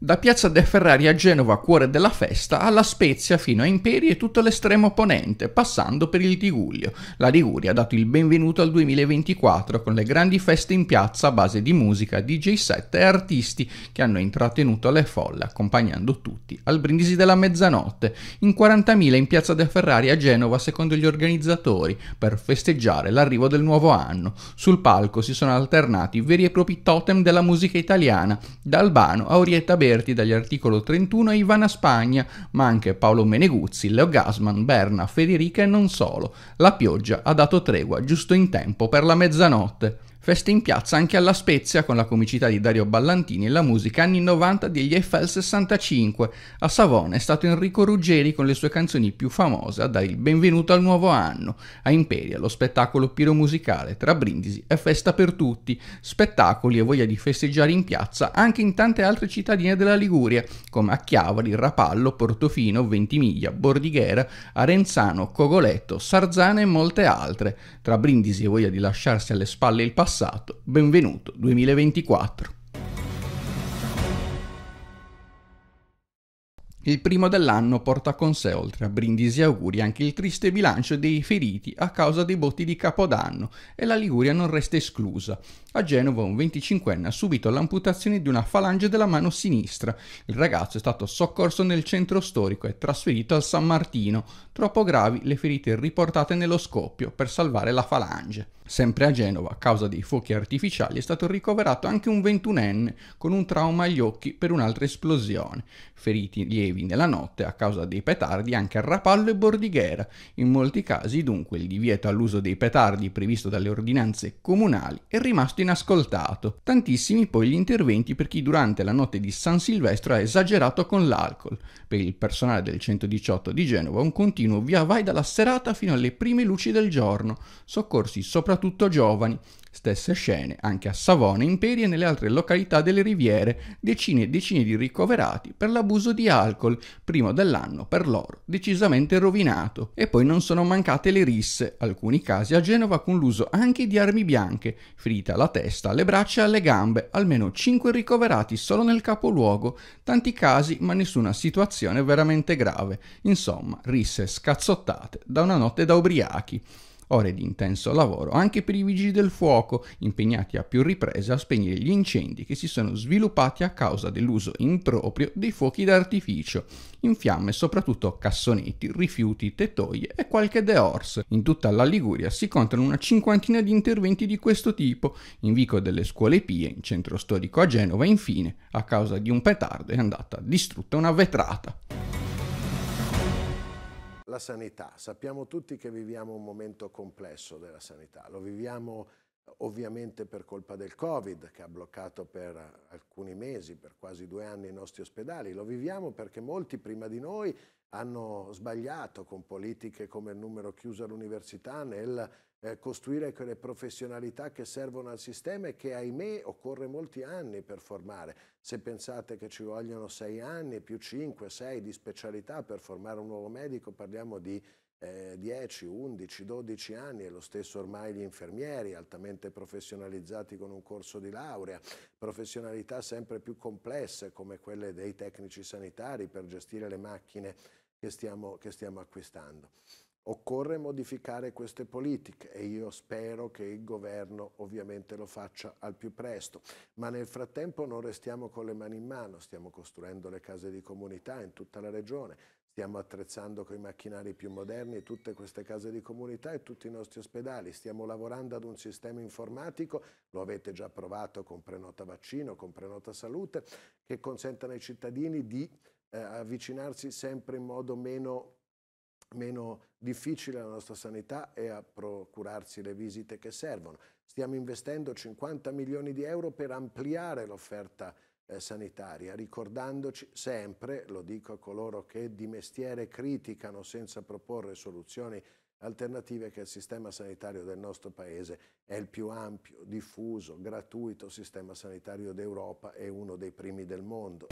Da Piazza De Ferrari a Genova, cuore della festa, alla Spezia fino a Imperi e tutto l'estremo ponente, passando per il Tiguglio. La Liguria ha dato il benvenuto al 2024 con le grandi feste in piazza a base di musica, DJ set e artisti che hanno intrattenuto le folle accompagnando tutti al brindisi della mezzanotte, in 40.000 in Piazza De Ferrari a Genova secondo gli organizzatori, per festeggiare l'arrivo del nuovo anno. Sul palco si sono alternati veri e propri totem della musica italiana, da Albano a Orietta Berti Alberti dagli articolo 31 a Ivana Spagna, ma anche Paolo Meneguzzi, Leo Gasman, Berna, Federica e non solo. La pioggia ha dato tregua giusto in tempo per la mezzanotte. Feste in piazza anche alla Spezia con la comicità di Dario Ballantini e la musica anni 90 degli FL65. A Savona è stato Enrico Ruggeri con le sue canzoni più famose a dare il benvenuto al nuovo anno. A Imperia lo spettacolo piromusicale tra Brindisi è festa per tutti. Spettacoli e voglia di festeggiare in piazza anche in tante altre cittadine della Liguria come a Chiavari, Rapallo, Portofino, Ventimiglia, Bordighera, Arenzano, Cogoletto, Sarzana e molte altre. Tra Brindisi e voglia di lasciarsi alle spalle il passato passato. Benvenuto 2024. Il primo dell'anno porta con sé, oltre a brindisi auguri, anche il triste bilancio dei feriti a causa dei botti di Capodanno e la Liguria non resta esclusa. A Genova un 25enne ha subito l'amputazione di una falange della mano sinistra. Il ragazzo è stato soccorso nel centro storico e trasferito al San Martino. Troppo gravi le ferite riportate nello scoppio per salvare la falange. Sempre a Genova, a causa dei fuochi artificiali, è stato ricoverato anche un ventunenne con un trauma agli occhi per un'altra esplosione. Feriti lievi nella notte a causa dei petardi anche a Rapallo e Bordighera. In molti casi, dunque, il divieto all'uso dei petardi previsto dalle ordinanze comunali è rimasto inascoltato. Tantissimi poi gli interventi per chi durante la notte di San Silvestro ha esagerato con l'alcol. Per il personale del 118 di Genova un continuo via vai dalla serata fino alle prime luci del giorno, soccorsi soprattutto soprattutto giovani. Stesse scene anche a Savona, Imperi e nelle altre località delle riviere, decine e decine di ricoverati per l'abuso di alcol, primo dell'anno per loro decisamente rovinato. E poi non sono mancate le risse, alcuni casi a Genova con l'uso anche di armi bianche, ferite alla testa, alle braccia e alle gambe, almeno 5 ricoverati solo nel capoluogo, tanti casi ma nessuna situazione veramente grave. Insomma, risse scazzottate da una notte da ubriachi ore di intenso lavoro anche per i vigili del fuoco, impegnati a più riprese a spegnere gli incendi che si sono sviluppati a causa dell'uso improprio dei fuochi d'artificio, in fiamme soprattutto cassonetti, rifiuti, tettoie e qualche deors. In tutta la Liguria si contano una cinquantina di interventi di questo tipo, in vico delle scuole pie, in centro storico a Genova, infine, a causa di un petardo è andata distrutta una vetrata la sanità. Sappiamo tutti che viviamo un momento complesso della sanità. Lo viviamo eh, ovviamente per colpa del Covid che ha bloccato per eh, alcuni mesi, per quasi due anni i nostri ospedali. Lo viviamo perché molti prima di noi hanno sbagliato con politiche come il numero chiuso all'università nel eh, costruire quelle professionalità che servono al sistema e che ahimè occorre molti anni per formare. Se pensate che ci vogliono sei anni più cinque, sei di specialità per formare un nuovo medico, parliamo di eh, 10, 11, 12 anni e lo stesso ormai gli infermieri altamente professionalizzati con un corso di laurea, professionalità sempre più complesse come quelle dei tecnici sanitari per gestire le macchine che stiamo, che stiamo acquistando. Occorre modificare queste politiche e io spero che il governo ovviamente lo faccia al più presto, ma nel frattempo non restiamo con le mani in mano, stiamo costruendo le case di comunità in tutta la regione, stiamo attrezzando con i macchinari più moderni tutte queste case di comunità e tutti i nostri ospedali, stiamo lavorando ad un sistema informatico, lo avete già provato con prenota vaccino, con prenota salute, che consentano ai cittadini di eh, avvicinarsi sempre in modo meno meno difficile la nostra sanità e a procurarsi le visite che servono. Stiamo investendo 50 milioni di euro per ampliare l'offerta eh, sanitaria, ricordandoci sempre, lo dico a coloro che di mestiere criticano senza proporre soluzioni alternative che il sistema sanitario del nostro paese è il più ampio, diffuso, gratuito sistema sanitario d'Europa e uno dei primi del mondo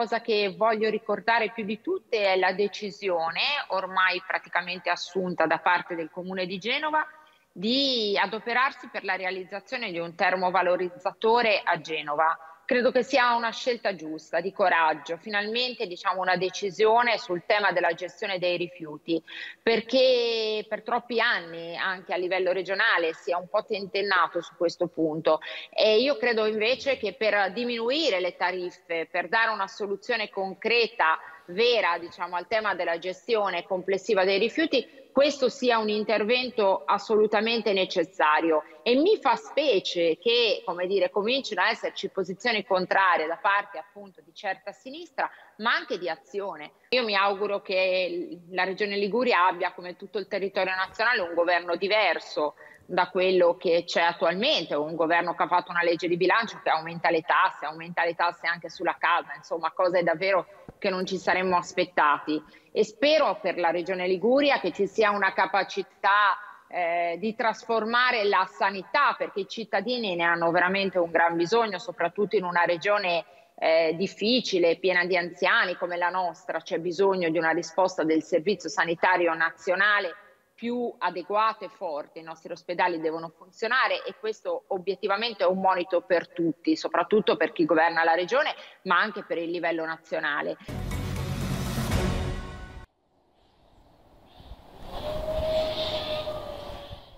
cosa che voglio ricordare più di tutte è la decisione, ormai praticamente assunta da parte del Comune di Genova, di adoperarsi per la realizzazione di un termovalorizzatore a Genova Credo che sia una scelta giusta, di coraggio, finalmente diciamo, una decisione sul tema della gestione dei rifiuti, perché per troppi anni anche a livello regionale si è un po' tentennato su questo punto e io credo invece che per diminuire le tariffe, per dare una soluzione concreta vera diciamo, al tema della gestione complessiva dei rifiuti, questo sia un intervento assolutamente necessario e mi fa specie che come dire, comincino a esserci posizioni contrarie da parte appunto di certa sinistra, ma anche di azione. Io mi auguro che la Regione Liguria abbia, come tutto il territorio nazionale, un governo diverso da quello che c'è attualmente, un governo che ha fatto una legge di bilancio che aumenta le tasse, aumenta le tasse anche sulla casa, insomma cose davvero che non ci saremmo aspettati e spero per la regione Liguria che ci sia una capacità eh, di trasformare la sanità perché i cittadini ne hanno veramente un gran bisogno, soprattutto in una regione eh, difficile, piena di anziani come la nostra, c'è bisogno di una risposta del Servizio Sanitario Nazionale più adeguato e forte, i nostri ospedali devono funzionare e questo obiettivamente è un monito per tutti, soprattutto per chi governa la regione, ma anche per il livello nazionale.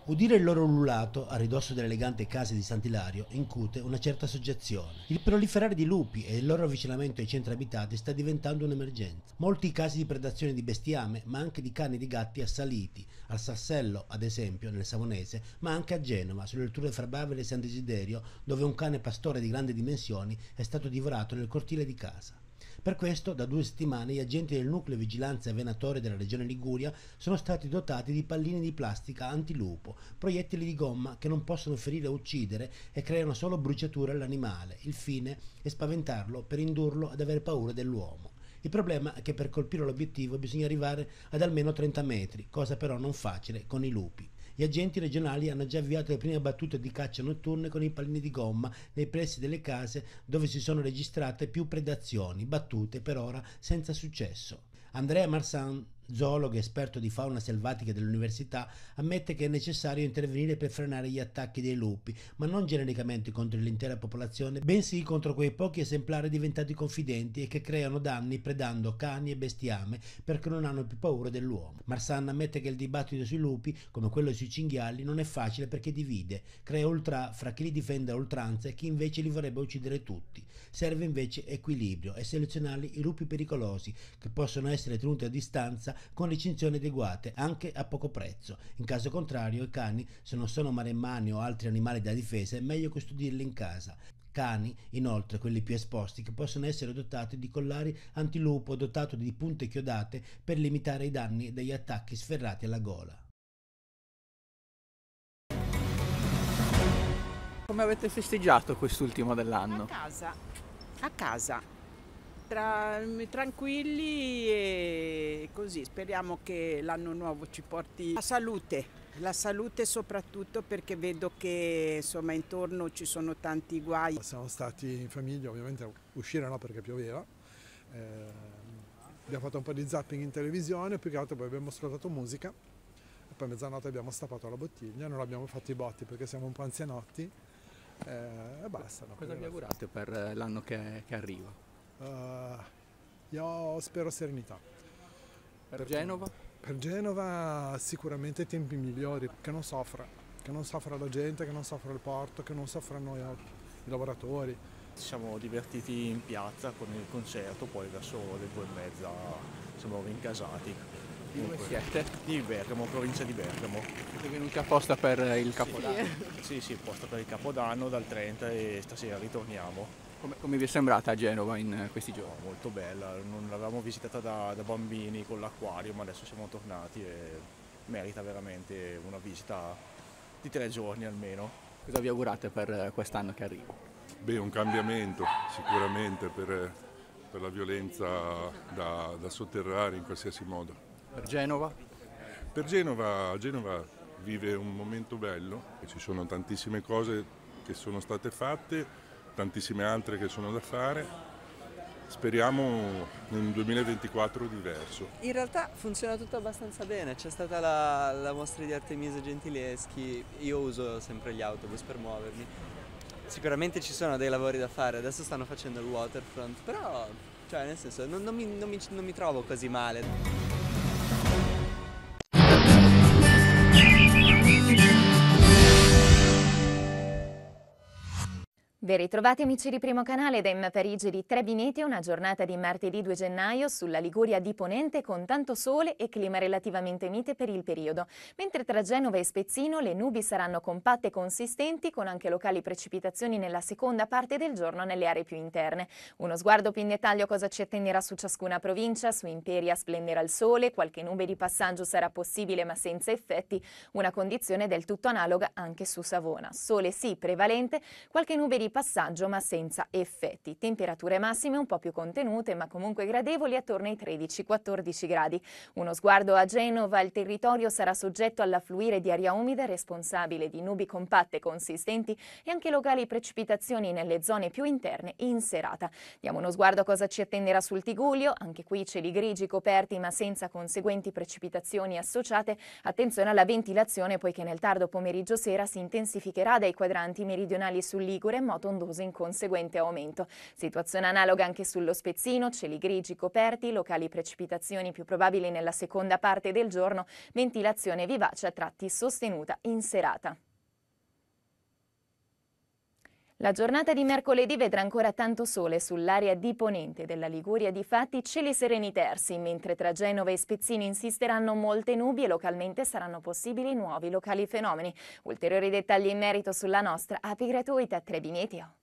Udire il loro ululato, a ridosso dell'elegante casa di Sant'Ilario, incute una certa soggezione. Il proliferare di lupi e il loro avvicinamento ai centri abitati sta diventando un'emergenza. Molti casi di predazione di bestiame, ma anche di cani e di gatti assaliti, al Sassello, ad esempio, nel Savonese, ma anche a Genova, sulle alture fra Bavele e San Desiderio, dove un cane pastore di grandi dimensioni è stato divorato nel cortile di casa. Per questo, da due settimane, gli agenti del nucleo vigilanza e venatoria della regione Liguria sono stati dotati di palline di plastica antilupo, proiettili di gomma che non possono ferire o uccidere e creano solo bruciature all'animale. Il fine è spaventarlo per indurlo ad avere paura dell'uomo. Il problema è che per colpire l'obiettivo bisogna arrivare ad almeno 30 metri, cosa però non facile con i lupi. Gli agenti regionali hanno già avviato le prime battute di caccia notturne con i pallini di gomma nei pressi delle case dove si sono registrate più predazioni, battute per ora senza successo. Andrea Marzanzolo, che è esperto di fauna selvatica dell'università, ammette che è necessario intervenire per frenare gli attacchi dei lupi, ma non genericamente contro l'intera popolazione, bensì contro quei pochi esemplari diventati confidenti e che creano danni predando cani e bestiame perché non hanno più paura dell'uomo. Marsan ammette che il dibattito sui lupi, come quello sui cinghiali, non è facile perché divide, crea ultra fra chi li difende a oltranza e chi invece li vorrebbe uccidere tutti. Serve invece equilibrio e selezionare i lupi pericolosi che possono essere tenuti a distanza con recinzioni adeguate anche a poco prezzo. In caso contrario i cani, se non sono maremmani o altri animali da difesa, è meglio custodirli in casa cani, inoltre quelli più esposti, che possono essere dotati di collari antilupo dotato di punte chiodate per limitare i danni degli attacchi sferrati alla gola. Come avete festeggiato quest'ultimo dell'anno? A casa, a casa, tra, tranquilli e così. Speriamo che l'anno nuovo ci porti la salute. La salute soprattutto perché vedo che insomma, intorno ci sono tanti guai. Siamo stati in famiglia, ovviamente a uscire no perché pioveva. Eh, abbiamo fatto un po' di zapping in televisione, più che altro poi abbiamo ascoltato musica. poi a mezzanotte abbiamo stappato la bottiglia, non abbiamo fatto i botti perché siamo un po' anzianotti. Eh, e basta. No? Cosa vi augurate per l'anno che, che arriva? Uh, io spero serenità. Per, per Genova? Per Genova sicuramente tempi migliori, che non soffra, che non soffra la gente, che non soffra il porto, che non soffra noi eh, i lavoratori. Ci siamo divertiti in piazza con il concerto, poi verso le due e mezza siamo rincasati. Di dove siete? Di Bergamo, provincia di Bergamo. Siete venuti apposta per il Capodanno? Sì, sì, apposta per il Capodanno dal 30 e stasera ritorniamo. Come, come vi è sembrata Genova in eh, questi giorni? No, molto bella, non l'avevamo visitata da, da bambini con l'acquario, ma adesso siamo tornati e merita veramente una visita di tre giorni almeno. Cosa vi augurate per eh, quest'anno che arriva? Beh, un cambiamento sicuramente per, per la violenza da, da sotterrare in qualsiasi modo. Per Genova? Per Genova, Genova vive un momento bello, ci sono tantissime cose che sono state fatte, tantissime altre che sono da fare. Speriamo un 2024 diverso. In realtà funziona tutto abbastanza bene, c'è stata la, la mostra di Artemisa Gentileschi, io uso sempre gli autobus per muovermi. Sicuramente ci sono dei lavori da fare, adesso stanno facendo il waterfront, però cioè nel senso non, non, mi, non, mi, non mi trovo così male. Müzik Ben ritrovati amici di Primo Canale da Emma Parigi di Tre Bineti, una giornata di martedì 2 gennaio sulla Liguria di Ponente con tanto sole e clima relativamente mite per il periodo, mentre tra Genova e Spezzino le nubi saranno compatte e consistenti con anche locali precipitazioni nella seconda parte del giorno nelle aree più interne. Uno sguardo più in dettaglio a cosa ci attenderà su ciascuna provincia, su Imperia splenderà il sole, qualche nube di passaggio sarà possibile ma senza effetti, una condizione del tutto analoga anche su Savona. Sole sì prevalente, qualche nube di passaggio ma senza effetti. Temperature massime un po' più contenute ma comunque gradevoli attorno ai 13-14 gradi. Uno sguardo a Genova, il territorio sarà soggetto all'affluire di aria umida responsabile di nubi compatte consistenti e anche locali precipitazioni nelle zone più interne in serata. Diamo uno sguardo a cosa ci attenderà sul Tigulio, anche qui cieli grigi coperti ma senza conseguenti precipitazioni associate. Attenzione alla ventilazione poiché nel tardo pomeriggio sera si intensificherà dai quadranti meridionali sul Ligure e moto registrato in conseguente aumento. Situazione analoga anche sullo Spezzino, cieli grigi coperti, locali precipitazioni più probabili nella seconda parte del giorno, ventilazione vivace a tratti sostenuta in serata. La giornata di mercoledì vedrà ancora tanto sole sull'area di ponente della Liguria, di fatti cieli sereni tersi, mentre tra Genova e Spezzini insisteranno molte nubi e localmente saranno possibili nuovi locali fenomeni. Ulteriori dettagli in merito sulla nostra api gratuita Trebi Meteo.